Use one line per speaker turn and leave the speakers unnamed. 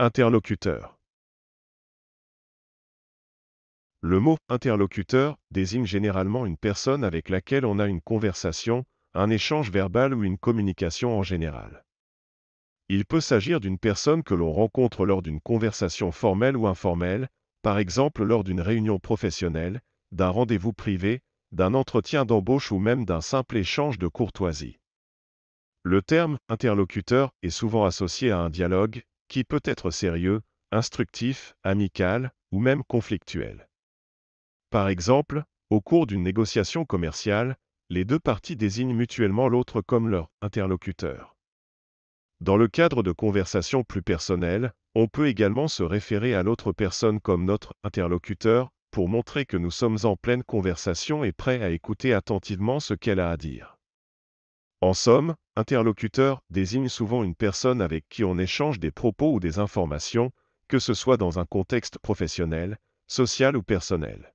Interlocuteur.
Le mot interlocuteur désigne généralement une personne avec laquelle on a une conversation, un échange verbal ou une communication en général. Il peut s'agir d'une personne que l'on rencontre lors d'une conversation formelle ou informelle, par exemple lors d'une réunion professionnelle, d'un rendez-vous privé, d'un entretien d'embauche ou même d'un simple échange de courtoisie. Le terme interlocuteur est souvent associé à un dialogue, qui peut être sérieux, instructif, amical ou même conflictuel. Par exemple, au cours d'une négociation commerciale, les deux parties désignent mutuellement l'autre comme leur interlocuteur. Dans le cadre de conversations plus personnelles, on peut également se référer à l'autre personne comme notre interlocuteur pour montrer que nous sommes en pleine conversation et prêts à écouter attentivement ce qu'elle a à dire. En somme, interlocuteur désigne souvent une personne avec qui on échange des propos ou des informations, que ce soit dans un contexte professionnel, social ou
personnel.